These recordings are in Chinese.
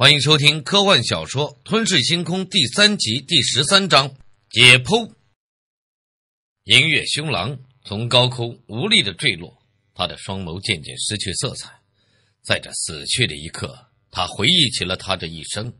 欢迎收听科幻小说《吞噬星空》第三集第十三章《解剖》。银月凶狼从高空无力的坠落，他的双眸渐渐失去色彩。在这死去的一刻，他回忆起了他这一生。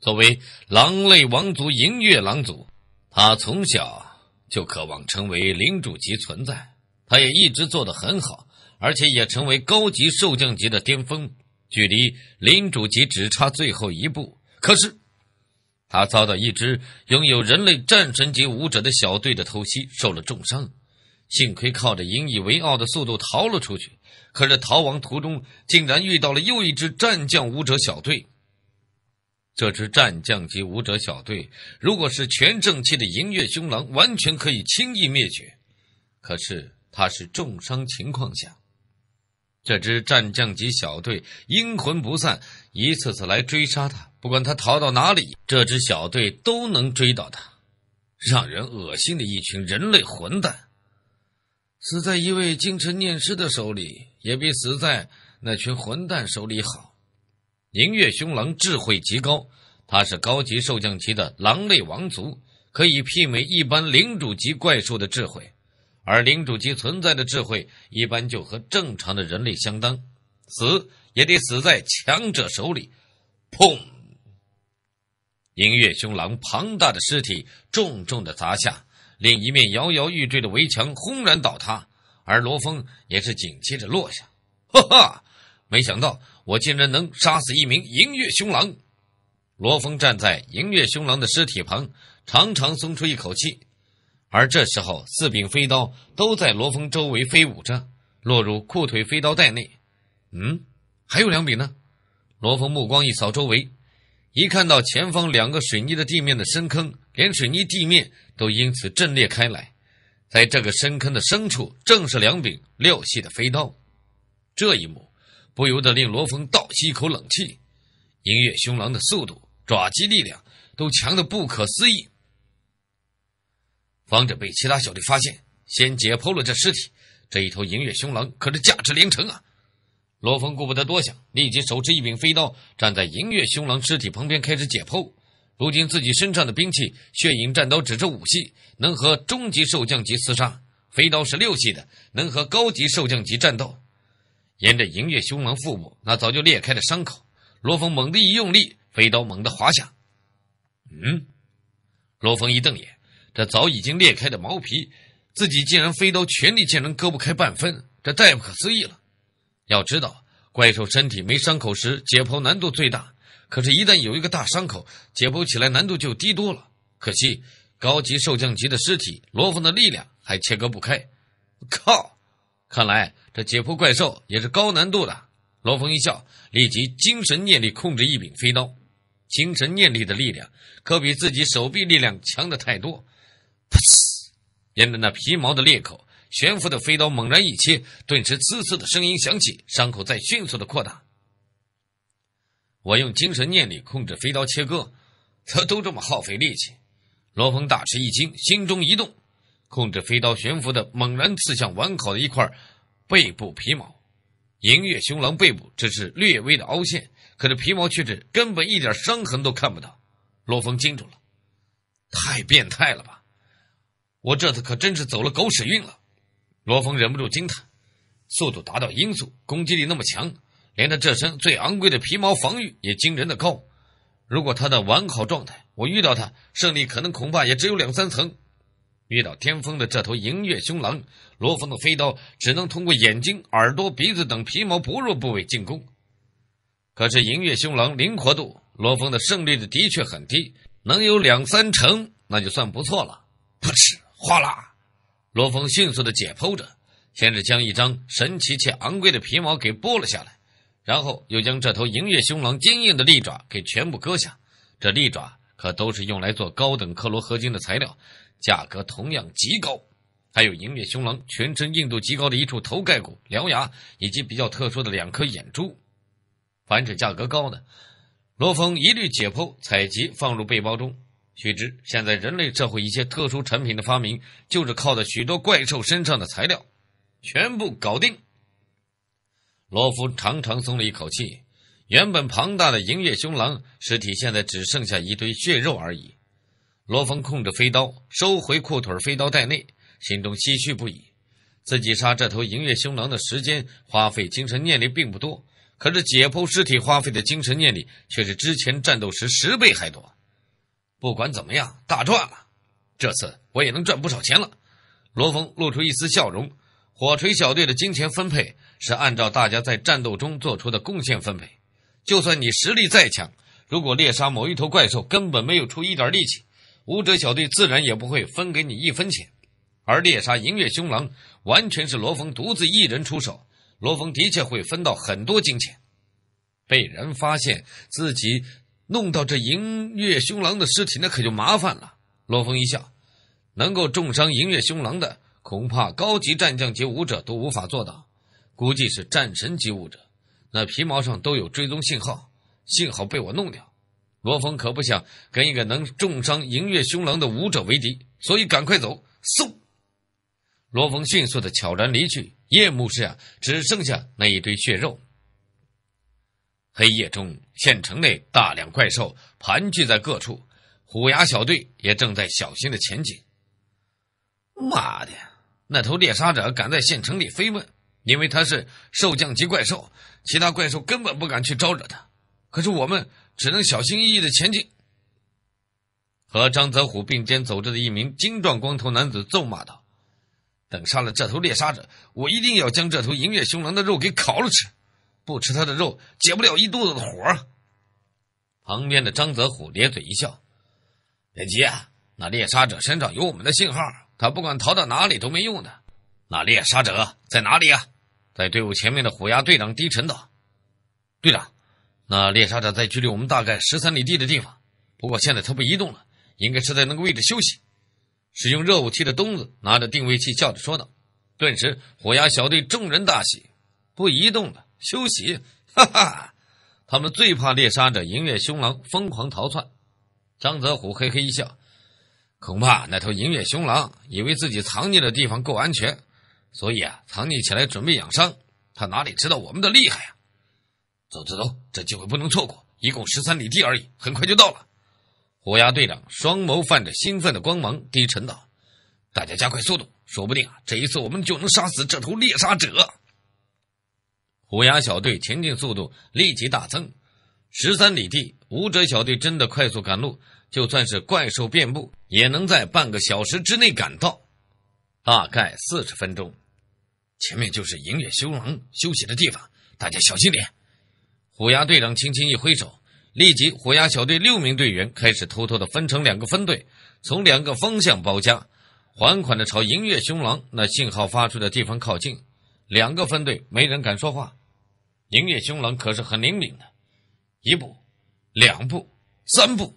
作为狼类王族银月狼族，他从小就渴望成为领主级存在。他也一直做得很好，而且也成为高级兽将级的巅峰。距离领主级只差最后一步，可是他遭到一支拥有人类战神级武者的小队的偷袭，受了重伤。幸亏靠着引以为傲的速度逃了出去，可是逃亡途中竟然遇到了又一支战将武者小队。这支战将级武者小队，如果是全正气的银月凶狼，完全可以轻易灭绝。可是他是重伤情况下。这支战将级小队阴魂不散，一次次来追杀他。不管他逃到哪里，这支小队都能追到他。让人恶心的一群人类混蛋！死在一位精城念师的手里，也比死在那群混蛋手里好。宁月凶狼智慧极高，他是高级兽将级的狼类王族，可以媲美一般领主级怪兽的智慧。而领主级存在的智慧一般就和正常的人类相当，死也得死在强者手里。砰！银月凶狼庞大的尸体重重的砸下，另一面摇摇欲坠的围墙轰然倒塌，而罗峰也是紧接着落下。哈哈，没想到我竟然能杀死一名银月凶狼！罗峰站在银月凶狼的尸体旁，长长松出一口气。而这时候，四柄飞刀都在罗峰周围飞舞着，落入裤腿飞刀袋内。嗯，还有两柄呢。罗峰目光一扫周围，一看到前方两个水泥的地面的深坑，连水泥地面都因此震裂开来。在这个深坑的深处，正是两柄料系的飞刀。这一幕不由得令罗峰倒吸一口冷气。音乐凶狼的速度、爪击力量都强得不可思议。防止被其他小队发现，先解剖了这尸体。这一头银月凶狼可是价值连城啊！罗峰顾不得多想，立即手持一柄飞刀，站在银月凶狼尸体旁边开始解剖。如今自己身上的兵器——血影战刀，指着五系，能和中级兽将级厮杀；飞刀是六系的，能和高级兽将级战斗。沿着银月凶狼腹部那早就裂开的伤口，罗峰猛地一用力，飞刀猛地滑下。嗯，罗峰一瞪眼。这早已经裂开的毛皮，自己竟然飞刀全力剑然割不开半分，这太不可思议了。要知道，怪兽身体没伤口时解剖难度最大，可是，一旦有一个大伤口，解剖起来难度就低多了。可惜，高级兽将级的尸体，罗峰的力量还切割不开。靠！看来这解剖怪兽也是高难度的。罗峰一笑，立即精神念力控制一柄飞刀。精神念力的力量，可比自己手臂力量强的太多。噗呲！沿着那皮毛的裂口，悬浮的飞刀猛然一切，顿时滋滋的声音响起，伤口在迅速的扩大。我用精神念力控制飞刀切割，都这么耗费力气。罗峰大吃一惊，心中一动，控制飞刀悬浮的猛然刺向完好的一块背部皮毛。银月凶狼背部只是略微的凹陷，可这皮毛却是根本一点伤痕都看不到。罗峰惊住了，太变态了吧！我这次可真是走了狗屎运了，罗峰忍不住惊叹。速度达到音速，攻击力那么强，连他这身最昂贵的皮毛防御也惊人的高。如果他的完好状态，我遇到他，胜利可能恐怕也只有两三层。遇到巅峰的这头银月凶狼，罗峰的飞刀只能通过眼睛、耳朵、鼻子等皮毛薄弱部位进攻。可是银月凶狼灵活度，罗峰的胜利的的确很低，能有两三成，那就算不错了。噗嗤，哗啦！罗峰迅速的解剖着，先是将一张神奇且昂贵的皮毛给剥了下来，然后又将这头银月凶狼坚硬的利爪给全部割下。这利爪可都是用来做高等克罗合金的材料，价格同样极高。还有银月凶狼全身硬度极高的一处头盖骨、獠牙，以及比较特殊的两颗眼珠，凡是价格高的，罗峰一律解剖采集放入背包中。须知，现在人类社会一些特殊产品的发明，就是靠在许多怪兽身上的材料，全部搞定。罗峰长长松了一口气，原本庞大的银月凶狼尸体，现在只剩下一堆血肉而已。罗峰控制飞刀，收回裤腿飞刀袋内，心中唏嘘不已。自己杀这头银月凶狼的时间花费精神念力并不多，可是解剖尸体花费的精神念力却是之前战斗时十倍还多。不管怎么样，大赚了，这次我也能赚不少钱了。罗峰露出一丝笑容。火锤小队的金钱分配是按照大家在战斗中做出的贡献分配。就算你实力再强，如果猎杀某一头怪兽根本没有出一点力气，武者小队自然也不会分给你一分钱。而猎杀银月凶狼完全是罗峰独自一人出手，罗峰的确会分到很多金钱。被人发现自己。弄到这银月凶狼的尸体，那可就麻烦了。罗峰一笑，能够重伤银月凶狼的，恐怕高级战将级武者都无法做到，估计是战神级武者。那皮毛上都有追踪信号，幸好被我弄掉。罗峰可不想跟一个能重伤银月凶狼的武者为敌，所以赶快走。嗖！罗峰迅速的悄然离去，夜幕下，只剩下那一堆血肉。黑夜中，县城内大量怪兽盘踞在各处，虎牙小队也正在小心的前进。妈的，那头猎杀者敢在县城里飞奔，因为他是兽将级怪兽，其他怪兽根本不敢去招惹他。可是我们只能小心翼翼的前进。和张泽虎并肩走着的一名精壮光头男子咒骂道：“等杀了这头猎杀者，我一定要将这头银月凶狼的肉给烤了吃。”不吃他的肉，解不了一肚子的火。旁边的张泽虎咧嘴一笑：“别急啊，那猎杀者身上有我们的信号，他不管逃到哪里都没用的。那猎杀者在哪里啊？”在队伍前面的虎牙队长低沉道：“队长，那猎杀者在距离我们大概十三里地的地方，不过现在他不移动了，应该是在那个位置休息。”使用热武器的东子拿着定位器笑着说道。顿时，虎牙小队众人大喜，不移动了。休息，哈哈，他们最怕猎杀者银月凶狼疯狂逃窜。张泽虎嘿嘿一笑，恐怕那头银月凶狼以为自己藏匿的地方够安全，所以啊，藏匿起来准备养伤。他哪里知道我们的厉害啊！走走走，这机会不能错过。一共十三里地而已，很快就到了。虎牙队长双眸泛着兴奋的光芒，低沉道：“大家加快速度，说不定啊，这一次我们就能杀死这头猎杀者。”虎牙小队前进速度立即大增，十三里地，武者小队真的快速赶路，就算是怪兽遍布，也能在半个小时之内赶到，大概四十分钟。前面就是银月凶狼休息的地方，大家小心点。虎牙队长轻轻一挥手，立即虎牙小队六名队员开始偷偷的分成两个分队，从两个方向包夹，缓缓的朝银月凶狼那信号发出的地方靠近。两个分队没人敢说话，银月凶狼可是很灵敏的，一步、两步、三步，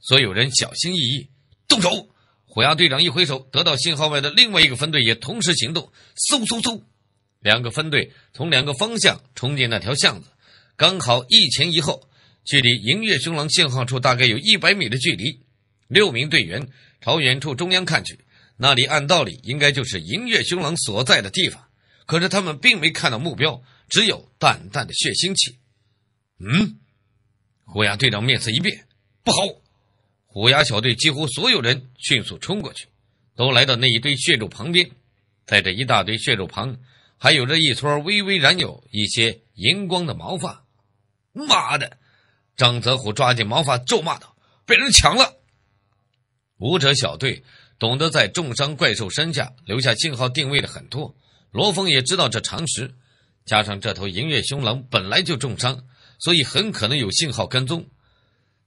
所有人小心翼翼动手。虎牙队长一挥手，得到信号外的另外一个分队也同时行动，嗖嗖嗖，两个分队从两个方向冲进那条巷子，刚好一前一后，距离银月凶狼信号处大概有一百米的距离。六名队员朝远处中央看去，那里按道理应该就是银月凶狼所在的地方。可是他们并没看到目标，只有淡淡的血腥气。嗯，虎牙队长面色一变，不好！虎牙小队几乎所有人迅速冲过去，都来到那一堆血肉旁边。在这一大堆血肉旁，还有着一撮微微燃有一些荧光的毛发。妈的！张泽虎抓紧毛发咒骂道：“被人抢了！”武者小队懂得在重伤怪兽身下留下信号定位的很多。罗峰也知道这常识，加上这头银月凶狼本来就重伤，所以很可能有信号跟踪。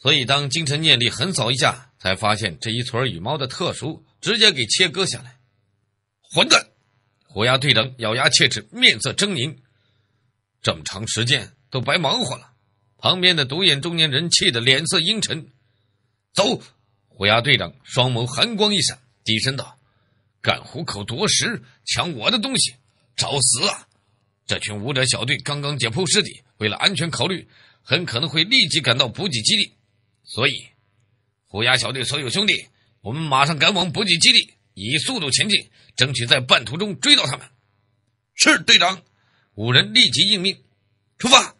所以，当精神念力横扫一下，才发现这一撮羽毛的特殊，直接给切割下来。混蛋！虎牙队长咬牙切齿，面色狰狞，这么长时间都白忙活了。旁边的独眼中年人气得脸色阴沉。走！虎牙队长双眸寒光一闪，低声道。敢虎口夺食，抢我的东西，找死啊！这群武者小队刚刚解剖尸体，为了安全考虑，很可能会立即赶到补给基地。所以，虎牙小队所有兄弟，我们马上赶往补给基地，以速度前进，争取在半途中追到他们。是队长，五人立即应命出发。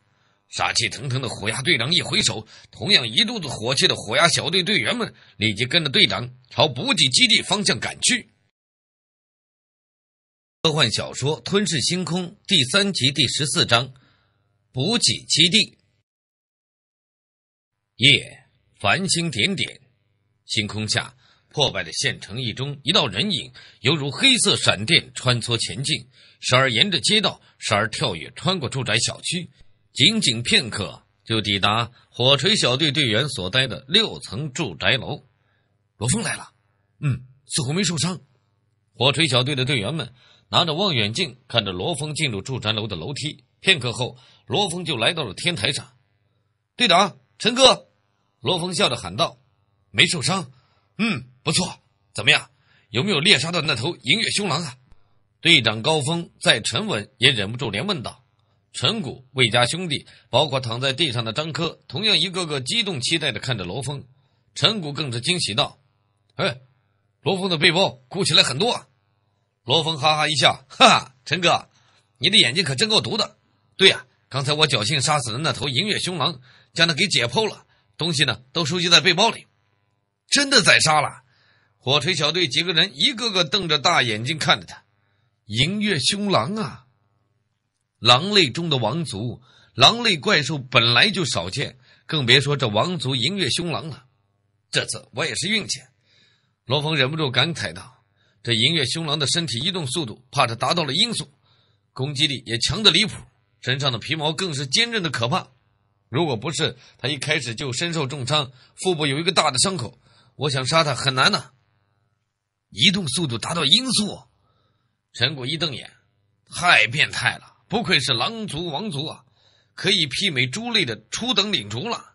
杀气腾腾的虎牙队长一挥手，同样一肚子火气的虎牙小队队员们立即跟着队长朝补给基地方向赶去。科幻小说《吞噬星空》第三集第十四章：补给基地。夜，繁星点点，星空下，破败的县城一中，一道人影犹如黑色闪电穿梭前进，时而沿着街道，时而跳跃穿过住宅小区，仅仅片刻就抵达火锤小队队员所待的六层住宅楼。罗峰来了，嗯，似乎没受伤。火锤小队的队员们。拿着望远镜看着罗峰进入住宅楼的楼梯，片刻后，罗峰就来到了天台上。队长陈哥，罗峰笑着喊道：“没受伤，嗯，不错。怎么样，有没有猎杀到那头银月凶狼啊？”队长高峰再沉稳也忍不住连问道。陈谷、魏家兄弟，包括躺在地上的张科，同样一个个激动期待的看着罗峰。陈谷更是惊喜道：“哎，罗峰的背包鼓起来很多。”罗峰哈哈一笑，哈，哈，陈哥，你的眼睛可真够毒的。对呀，刚才我侥幸杀死了那头银月凶狼，将它给解剖了，东西呢都收集在背包里。真的宰杀了？火锤小队几个人一个个瞪着大眼睛看着他。银月凶狼啊，狼类中的王族，狼类怪兽本来就少见，更别说这王族银月凶狼了。这次我也是运气。罗峰忍不住感慨道。这银月凶狼的身体移动速度，怕是达到了音速，攻击力也强得离谱，身上的皮毛更是坚韧的可怕。如果不是他一开始就身受重伤，腹部有一个大的伤口，我想杀他很难呐。移动速度达到音速，陈果一瞪眼，太变态了！不愧是狼族王族啊，可以媲美猪类的初等领主了。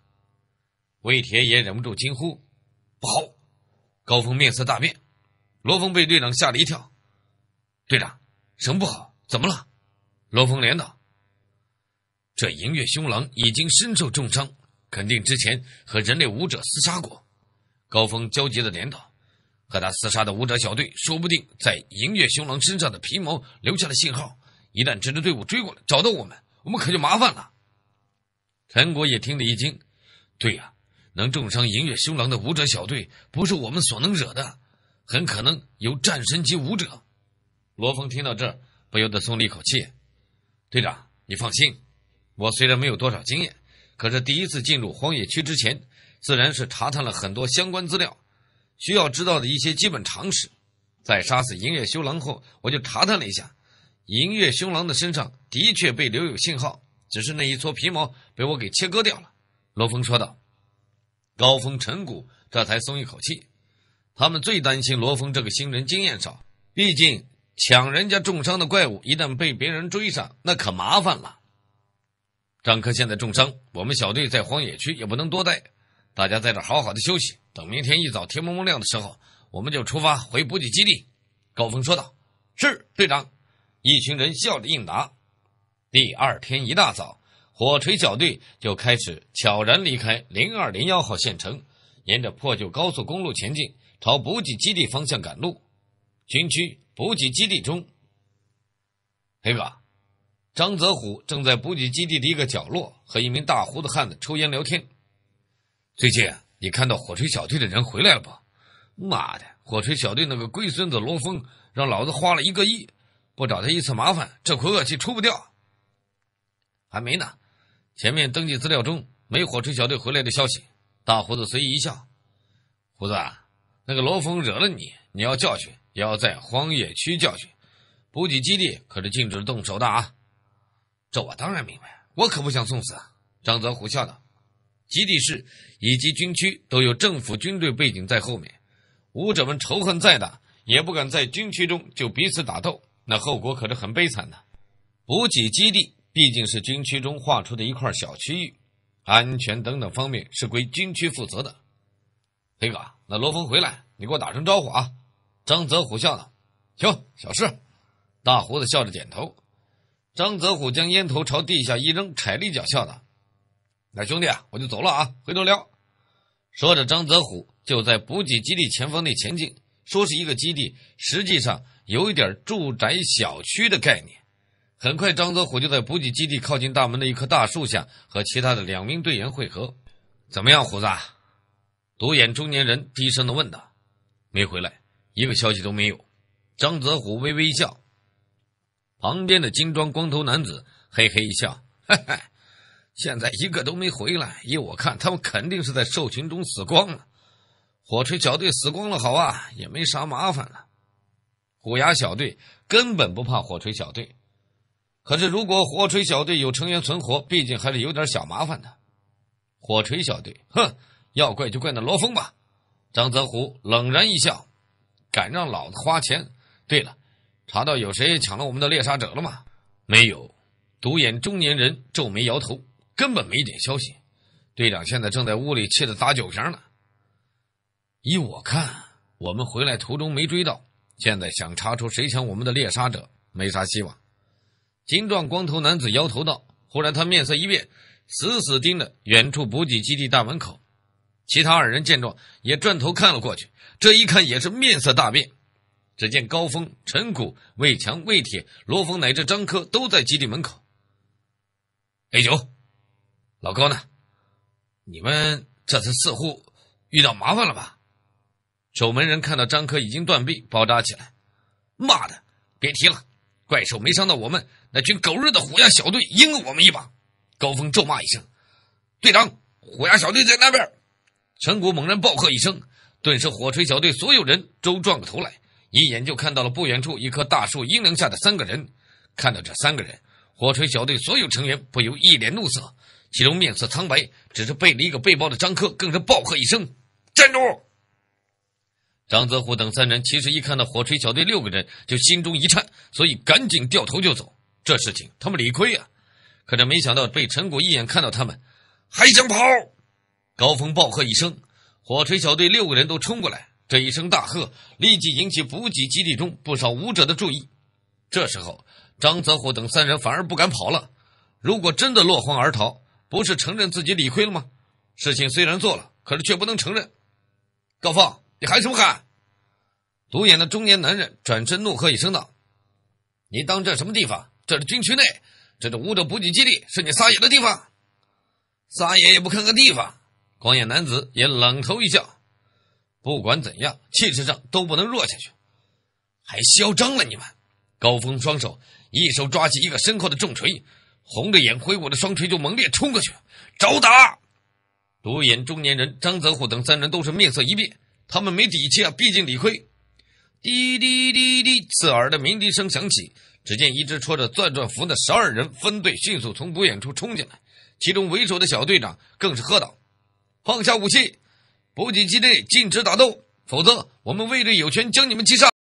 魏铁也忍不住惊呼：“不好！”高峰面色大变。罗峰被队长吓了一跳，队长，什么不好？怎么了？罗峰连道：“这银月凶狼已经身受重伤，肯定之前和人类武者厮杀过。”高峰焦急的连道：“和他厮杀的武者小队，说不定在银月凶狼身上的皮毛留下了信号，一旦这支队伍追过来找到我们，我们可就麻烦了。”陈国也听得一惊：“对呀，能重伤银月凶狼的武者小队，不是我们所能惹的。”很可能有战神级武者。罗峰听到这儿，不由得松了一口气。队长，你放心，我虽然没有多少经验，可是第一次进入荒野区之前，自然是查探了很多相关资料，需要知道的一些基本常识。在杀死银月修狼后，我就查探了一下，银月修狼的身上的确被留有信号，只是那一撮皮毛被我给切割掉了。罗峰说道。高峰陈谷这才松一口气。他们最担心罗峰这个新人经验少，毕竟抢人家重伤的怪物，一旦被别人追上，那可麻烦了。张科现在重伤，我们小队在荒野区也不能多待，大家在这好好的休息，等明天一早天蒙蒙亮的时候，我们就出发回补给基地。高峰说道：“是队长。”一群人笑着应答。第二天一大早，火锤小队就开始悄然离开零二零幺号县城，沿着破旧高速公路前进。朝补给基地方向赶路，军区补给基地中，黑哥，张泽虎正在补给基地的一个角落和一名大胡子汉子抽烟聊天。最近你看到火锤小队的人回来了不？妈的，火锤小队那个龟孙子龙峰，让老子花了一个亿，不找他一次麻烦，这口恶气出不掉。还没呢，前面登记资料中没火锤小队回来的消息。大胡子随意一笑，胡子。那个罗峰惹了你，你要教训也要在荒野区教训，补给基地可是禁止动手的啊！这我当然明白，我可不想送死。张泽虎笑道：“基地市以及军区都有政府军队背景在后面，武者们仇恨再大也不敢在军区中就彼此打斗，那后果可是很悲惨的。补给基地毕竟是军区中划出的一块小区域，安全等等方面是归军区负责的。”黑哥。那罗峰回来，你给我打声招呼啊！张泽虎笑道：“行，小事。”大胡子笑着点头。张泽虎将烟头朝地下一扔，踩了一脚，笑道：“那兄弟，我就走了啊，回头聊。”说着，张泽虎就在补给基地前方内前进，说是一个基地，实际上有一点住宅小区的概念。很快，张泽虎就在补给基地靠近大门的一棵大树下和其他的两名队员汇合。怎么样，虎子？独眼中年人低声的问道：“没回来，一个消息都没有。”张泽虎微微一笑，旁边的精装光头男子嘿嘿一笑：“哈哈，现在一个都没回来。依我看，他们肯定是在兽群中死光了。火锤小队死光了，好啊，也没啥麻烦了。虎牙小队根本不怕火锤小队，可是如果火锤小队有成员存活，毕竟还是有点小麻烦的。火锤小队，哼。”要怪就怪那罗峰吧！张泽虎冷然一笑：“敢让老子花钱？”对了，查到有谁抢了我们的猎杀者了吗？没有。独眼中年人皱眉摇头：“根本没一点消息。”队长现在正在屋里气得砸酒瓶呢。依我看，我们回来途中没追到，现在想查出谁抢我们的猎杀者，没啥希望。金壮光头男子摇头道。忽然，他面色一变，死死盯着远处补给基地大门口。其他二人见状，也转头看了过去。这一看也是面色大变。只见高峰、陈谷、魏强、魏铁、罗峰乃至张科都在基地门口。A 九，老高呢？你们这次似乎遇到麻烦了吧？守门人看到张科已经断臂，包扎起来。骂的，别提了，怪兽没伤到我们，那群狗日的虎牙小队阴了我们一把。高峰咒骂一声：“队长，虎牙小队在那边。”陈果猛然暴喝一声，顿时火锤小队所有人都转过头来，一眼就看到了不远处一棵大树阴凉下的三个人。看到这三个人，火锤小队所有成员不由一脸怒色，其中面色苍白、只是背了一个背包的张科更是暴喝一声：“站住！”张泽虎等三人其实一看到火锤小队六个人，就心中一颤，所以赶紧掉头就走。这事情他们理亏啊，可这没想到被陈果一眼看到他们，还想跑。高峰暴喝一声，火锤小队六个人都冲过来。这一声大喝立即引起补给基地中不少武者的注意。这时候，张泽虎等三人反而不敢跑了。如果真的落荒而逃，不是承认自己理亏了吗？事情虽然做了，可是却不能承认。高峰，你喊什么喊？独眼的中年男人转身怒喝一声道：“你当这什么地方？这是军区内，这是武者补给基地，是你撒野的地方。撒野也不看看地方！”光眼男子也冷头一笑，不管怎样，气势上都不能弱下去，还嚣张了你们！高峰双手一手抓起一个身后的重锤，红着眼挥舞着双锤就猛烈冲过去，找打！独眼中年人张泽虎等三人都是面色一变，他们没底气啊，毕竟理亏。滴滴滴滴，刺耳的鸣笛声响起，只见一支穿着钻钻服的十二人分队迅速从不远处冲进来，其中为首的小队长更是喝道。放下武器，补给基地禁止打斗，否则我们卫队有权将你们击杀。